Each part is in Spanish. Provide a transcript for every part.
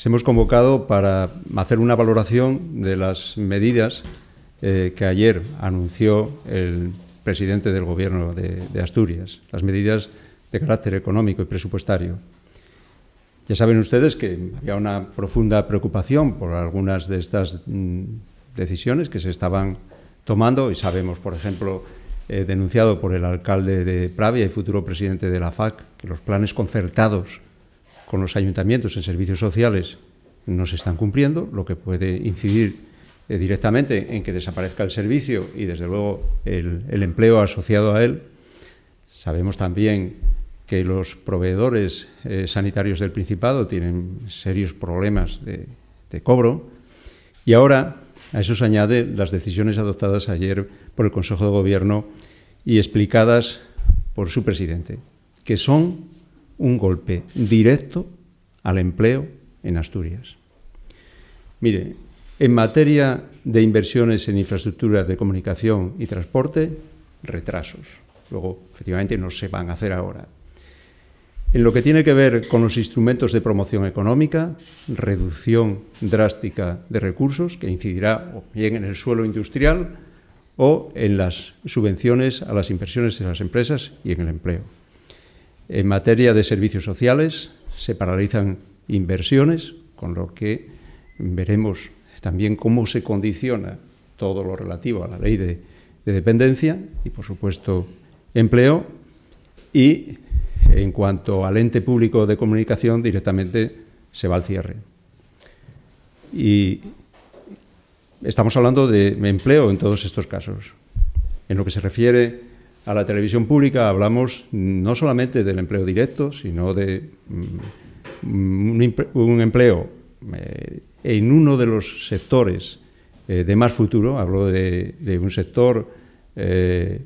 se hemos convocado para hacer una valoración de las medidas eh, que ayer anunció el presidente del Gobierno de, Asturias, las medidas de carácter económico y presupuestario. Ya saben ustedes que había una profunda preocupación por algunas de estas mm, decisiones que se estaban tomando y sabemos, por ejemplo, eh, denunciado por el alcalde de Pravia y futuro presidente de la FAC, que los planes concertados con los ayuntamientos en servicios sociales no se están cumpliendo, lo que puede incidir eh, directamente en que desaparezca el servicio y, desde luego, el, empleo asociado a él. Sabemos también que los proveedores eh, sanitarios del Principado tienen serios problemas de, de, cobro. Y ahora a eso se añade las decisiones adoptadas ayer por el Consejo de Gobierno y explicadas por su presidente, que son un golpe directo al empleo en Asturias. Mire, en materia de inversiones en infraestructuras de comunicación y transporte, retrasos. Luego, efectivamente, no se van a hacer ahora. En lo que tiene que ver con los instrumentos de promoción económica, reducción drástica de recursos, que incidirá bien en el suelo industrial o en las subvenciones a las inversiones en las empresas y en el empleo. En materia de servicios sociales se paralizan inversiones, con lo que veremos también cómo se condiciona todo lo relativo a la ley de, dependencia y, por supuesto, empleo. Y en cuanto al ente público de comunicación, directamente se va al cierre. Y estamos hablando de empleo en todos estos casos. En lo que se refiere a la televisión pública hablamos no solamente del empleo directo, sino de mm, un, empleo eh, en uno de los sectores eh, de más futuro, hablo de, un sector eh,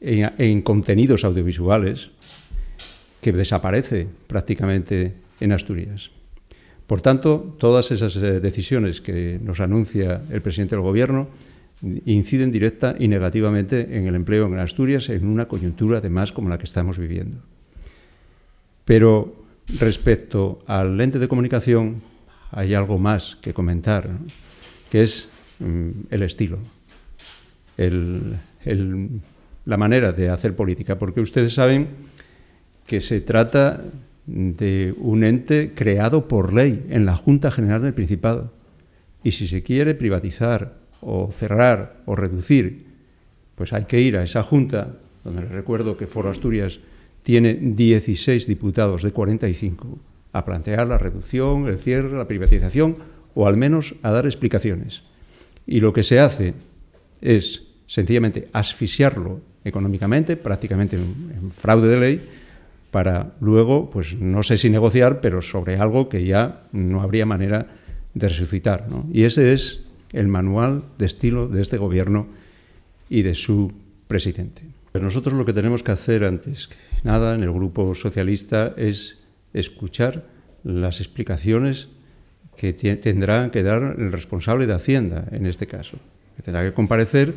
en, en contenidos audiovisuales que desaparece prácticamente en Asturias. Por tanto, todas esas decisiones que nos anuncia el presidente del Gobierno, inciden directa y negativamente en el empleo en Asturias en una coyuntura además como la que estamos viviendo. Pero respecto al ente de comunicación hay algo más que comentar, que es mm, el estilo, la manera de hacer política, porque ustedes saben que se trata de un ente creado por ley en la Junta General del Principado. Y si se quiere privatizar o cerrar o reducir, pues hay que ir a esa junta, donde les recuerdo que Foro Asturias tiene 16 diputados de 45, a plantear la reducción, el cierre, la privatización o al menos a dar explicaciones. Y lo que se hace es sencillamente asfixiarlo económicamente, prácticamente en, fraude de ley, para luego, pues no sé si negociar, pero sobre algo que ya no habría manera de resucitar. Y ese es el manual de estilo de este gobierno y de su presidente. Pues nosotros lo que tenemos que hacer antes que nada en el grupo socialista es escuchar las explicaciones que tendrá que dar el responsable de Hacienda en este caso, que tendrá que comparecer,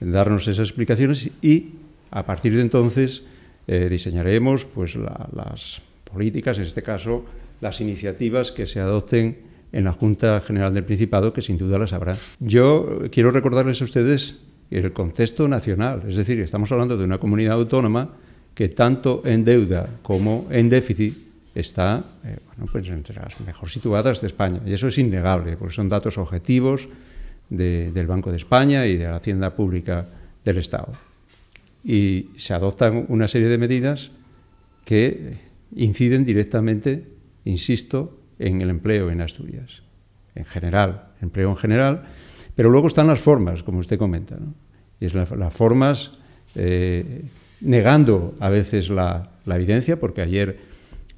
darnos esas explicaciones y a partir de entonces eh, diseñaremos pues, las políticas, en este caso las iniciativas que se adopten en la Junta General del Principado, que sin duda las habrá. Yo quiero recordarles a ustedes el contexto nacional, es decir, estamos hablando de una comunidad autónoma que tanto en deuda como en déficit está eh, bueno, pues entre las mejor situadas de España. Y eso es innegable, porque son datos objetivos del Banco de España y de la Hacienda Pública del Estado. Y se adoptan una serie de medidas que inciden directamente, insisto, en el empleo en Asturias, en general, empleo en general, pero luego están las formas, como usted comenta, y es las formas eh, negando a veces la, evidencia, porque ayer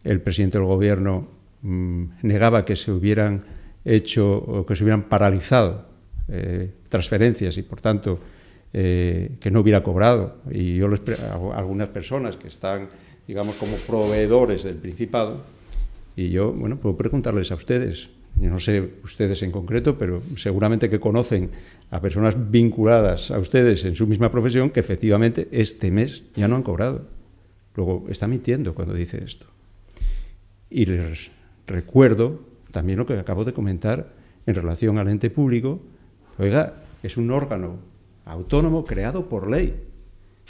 el presidente del gobierno mm, negaba que se hubieran hecho o que se hubieran paralizado eh, transferencias y por tanto eh, que no hubiera cobrado. Y yo les, algunas personas que están, digamos, como proveedores del Principado, y yo, bueno, puedo preguntarles a ustedes, no sé ustedes en concreto, pero seguramente que conocen a personas vinculadas a ustedes en su misma profesión que efectivamente este mes ya no han cobrado. Luego está mintiendo cuando dice esto. Y les recuerdo también lo que acabo de comentar en relación al ente público. Oiga, es un órgano autónomo creado por ley.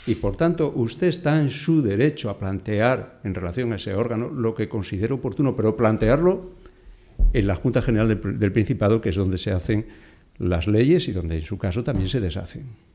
Y por tanto, usted está en su derecho a plantear en relación a ese órgano lo que considere oportuno, pero plantearlo en la Junta General del Principado, que es donde se hacen las leyes y donde en su caso también se deshacen.